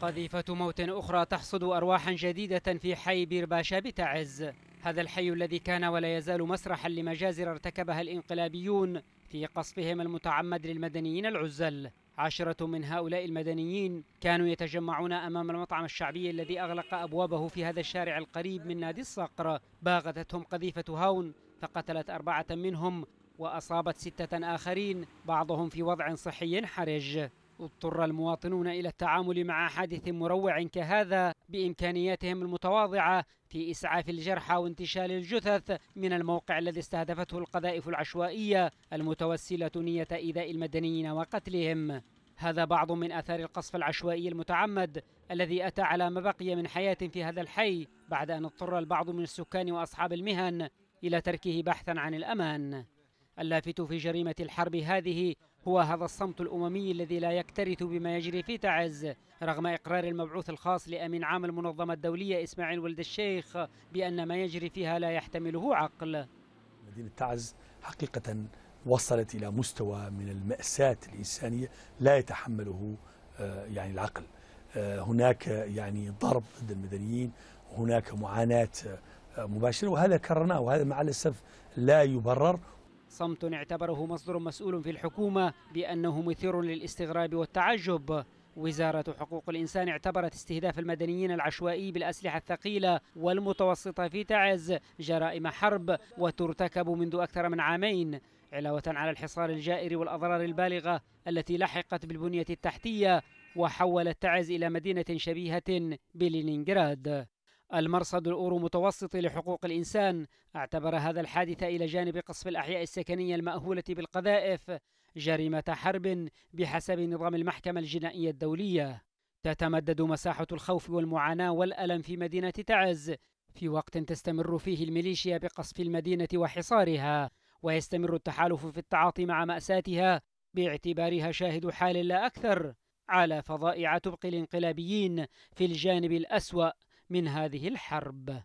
قذيفة موت أخرى تحصد أرواحا جديدة في حي بيرباشا بتعز هذا الحي الذي كان ولا يزال مسرحا لمجازر ارتكبها الانقلابيون في قصفهم المتعمد للمدنيين العزل عشرة من هؤلاء المدنيين كانوا يتجمعون أمام المطعم الشعبي الذي أغلق أبوابه في هذا الشارع القريب من نادي الصقر باغتتهم قذيفة هاون فقتلت أربعة منهم وأصابت ستة آخرين بعضهم في وضع صحي حرج اضطر المواطنون إلى التعامل مع حادث مروع كهذا بإمكانياتهم المتواضعة في إسعاف الجرحى وانتشال الجثث من الموقع الذي استهدفته القذائف العشوائية المتوسلة نية إيذاء المدنيين وقتلهم هذا بعض من آثار القصف العشوائي المتعمد الذي أتى على ما بقي من حياة في هذا الحي بعد أن اضطر البعض من السكان وأصحاب المهن إلى تركه بحثا عن الأمان اللافت في جريمة الحرب هذه هو هذا الصمت الأممي الذي لا يكترث بما يجري في تعز رغم إقرار المبعوث الخاص لأمين عام المنظمة الدولية إسماعيل ولد الشيخ بأن ما يجري فيها لا يحتمله عقل مدينة تعز حقيقة وصلت إلى مستوى من المأساة الإنسانية لا يتحمله آه، يعني العقل آه، هناك يعني ضرب ضد المدنيين هناك معاناة آه، مباشرة وهذا كررناه وهذا مع الأسف لا يبرر صمت اعتبره مصدر مسؤول في الحكومة بأنه مثير للاستغراب والتعجب وزارة حقوق الإنسان اعتبرت استهداف المدنيين العشوائي بالأسلحة الثقيلة والمتوسطة في تعز جرائم حرب وترتكب منذ أكثر من عامين علاوة على الحصار الجائر والأضرار البالغة التي لحقت بالبنية التحتية وحولت تعز إلى مدينة شبيهة بلينينغراد المرصد الأورو متوسطي لحقوق الإنسان اعتبر هذا الحادث إلى جانب قصف الأحياء السكنية المأهولة بالقذائف جريمة حرب بحسب نظام المحكمة الجنائية الدولية تتمدد مساحة الخوف والمعاناة والألم في مدينة تعز في وقت تستمر فيه الميليشيا بقصف المدينة وحصارها ويستمر التحالف في التعاطي مع مأساتها باعتبارها شاهد حال لا أكثر على فظائع تبقي الانقلابيين في الجانب الأسوأ من هذه الحرب